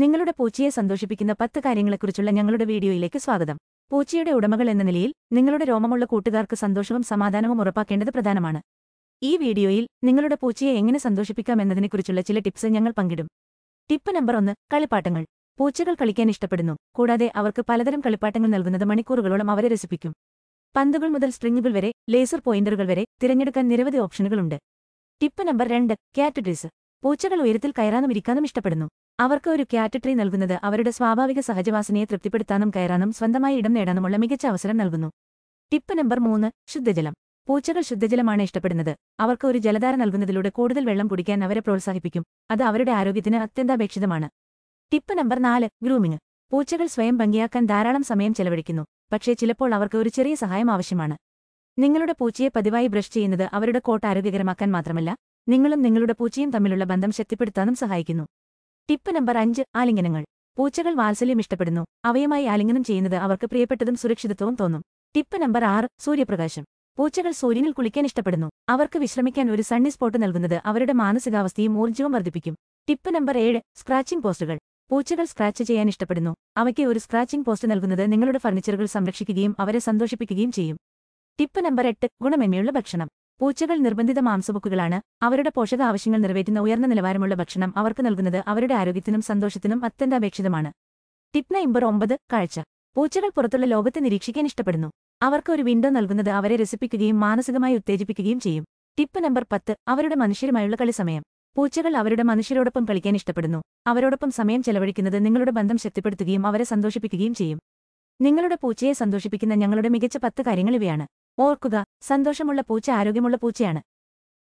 നിങ്ങളുടെ പൂച്ചയെ സന്തോഷിപ്പിക്കുന്ന പത്ത് കാര്യങ്ങളെക്കുറിച്ചുള്ള ഞങ്ങളുടെ വീഡിയോയിലേക്ക് സ്വാഗതം പൂച്ചയുടെ ഉടമകൾ എന്ന നിലയിൽ നിങ്ങളുടെ രോമമുള്ള കൂട്ടുകാർക്ക് സന്തോഷവും സമാധാനവും ഉറപ്പാക്കേണ്ടത് പ്രധാനമാണ് ഈ വീഡിയോയിൽ നിങ്ങളുടെ പൂച്ചയെ എങ്ങനെ സന്തോഷിപ്പിക്കാം എന്നതിനെക്കുറിച്ചുള്ള ചില ടിപ്സ് ഞങ്ങൾ പങ്കിടും ടിപ്പ് നമ്പർ ഒന്ന് കളിപ്പാട്ടങ്ങൾ പൂച്ചകൾ കളിക്കാൻ ഇഷ്ടപ്പെടുന്നു കൂടാതെ അവർക്ക് പലതരം കളിപ്പാട്ടങ്ങൾ നൽകുന്നത് മണിക്കൂറുകളോളം അവരെ രസിപ്പിക്കും പന്തുകൾ മുതൽ സ്ട്രിങ്ങുകൾ വരെ ലേസർ പോയിന്ററുകൾ വരെ തിരഞ്ഞെടുക്കാൻ നിരവധി ഓപ്ഷനുകളുണ്ട് ടിപ്പ് നമ്പർ രണ്ട് കാറ്റ് പൂച്ചകൾ ഉയരത്തിൽ കയറാനും ഇരിക്കാനും ഇഷ്ടപ്പെടുന്നു അവർക്ക് ഒരു കാറ്റട്രി നൽകുന്നത് അവരുടെ സ്വാഭാവിക സഹജവാസനയെ തൃപ്തിപ്പെടുത്താനും കയറാനും സ്വന്തമായി ഇടം നേടാനുമുള്ള മികച്ച അവസരം നൽകുന്നു ടിപ്പ് നമ്പർ മൂന്ന് ശുദ്ധജലം പൂച്ചകൾ ശുദ്ധജലമാണ് ഇഷ്ടപ്പെടുന്നത് അവർക്ക് ഒരു ജലധാര നൽകുന്നതിലൂടെ കൂടുതൽ വെള്ളം കുടിക്കാൻ അവരെ പ്രോത്സാഹിപ്പിക്കും അത് അവരുടെ ആരോഗ്യത്തിന് അത്യന്താപേക്ഷിതമാണ് ടിപ്പ് നമ്പർ നാല് ഗ്രൂമിംഗ് പൂച്ചകൾ സ്വയം ഭംഗിയാക്കാൻ ധാരാളം സമയം ചെലവഴിക്കുന്നു പക്ഷേ ചിലപ്പോൾ അവർക്ക് ഒരു ചെറിയ സഹായം ആവശ്യമാണ് നിങ്ങളുടെ പൂച്ചയെ പതിവായി ബ്രഷ് ചെയ്യുന്നത് അവരുടെ കോട്ട് ആരോഗ്യകരമാക്കാൻ മാത്രമല്ല നിങ്ങളും നിങ്ങളുടെ പൂച്ചയും തമ്മിലുള്ള ബന്ധം ശക്തിപ്പെടുത്താനും സഹായിക്കുന്നു ടിപ്പ് നമ്പർ അഞ്ച് ആലിംഗനങ്ങൾ പൂച്ചകൾ വാത്സല്യം ഇഷ്ടപ്പെടുന്നു അവയുമായി ആലിംഗനം ചെയ്യുന്നത് അവർക്ക് പ്രിയപ്പെട്ടതും സുരക്ഷിതത്വവും തോന്നും ടിപ്പ് നമ്പർ ആറ് സൂര്യപ്രകാശം പൂച്ചകൾ സൂര്യനിൽ കുളിക്കാൻ ഇഷ്ടപ്പെടുന്നു അവർക്ക് വിശ്രമിക്കാൻ ഒരു സണ്ണി സ്പോട്ട് നൽകുന്നത് അവരുടെ മാനസികാവസ്ഥയും ഊർജ്ജവും വർദ്ധിപ്പിക്കും ടിപ്പ് നമ്പർ ഏഴ് സ്ക്രാച്ചിംഗ് പോസ്റ്റുകൾ പൂച്ചകൾ സ്ക്രാച്ച് ചെയ്യാൻ ഇഷ്ടപ്പെടുന്നു അവയ്ക്ക് ഒരു സ്ക്രാച്ചിംഗ് പോസ്റ്റ് നൽകുന്നത് നിങ്ങളുടെ ഫർണിച്ചറുകൾ സംരക്ഷിക്കുകയും അവരെ സന്തോഷിപ്പിക്കുകയും ചെയ്യും ടിപ്പ് നമ്പർ എട്ട് ഗുണമേന്മയുള്ള ഭക്ഷണം പൂച്ചകൾ നിർബന്ധിത മാംസഭുക്കുകളാണ് അവരുടെ പോഷക ആവശ്യങ്ങൾ നിറവേറ്റുന്ന ഉയർന്ന നിലവാരമുള്ള ഭക്ഷണം അവർക്ക് നൽകുന്നത് അവരുടെ ആരോഗ്യത്തിനും സന്തോഷത്തിനും അത്യന്താപേക്ഷിതമാണ് ടിപ് നമ്പർ ഒമ്പത് കാഴ്ച പൂച്ചകൾ പുറത്തുള്ള ലോകത്തെ നിരീക്ഷിക്കാൻ ഇഷ്ടപ്പെടുന്നു അവർക്ക് ഒരു വിൻഡോ നൽകുന്നത് അവരെ രസിപ്പിക്കുകയും മാനസികമായി ഉത്തേജിപ്പിക്കുകയും ചെയ്യും ടിപ്പ് നമ്പർ പത്ത് അവരുടെ മനുഷ്യരുമായുള്ള കളി സമയം പൂച്ചകൾ അവരുടെ മനുഷ്യരോടൊപ്പം കളിക്കാൻ ഇഷ്ടപ്പെടുന്നു അവരോടൊപ്പം സമയം ചെലവഴിക്കുന്നത് നിങ്ങളുടെ ബന്ധം ശക്തിപ്പെടുത്തുകയും അവരെ സന്തോഷിപ്പിക്കുകയും ചെയ്യും നിങ്ങളുടെ പൂച്ചയെ സന്തോഷിപ്പിക്കുന്ന ഞങ്ങളുടെ മികച്ച പത്ത് കാര്യങ്ങൾ ഇവയാണ് ഓർക്കുക സന്തോഷമുള്ള പൂച്ച ആരോഗ്യമുള്ള പൂച്ചയാണ്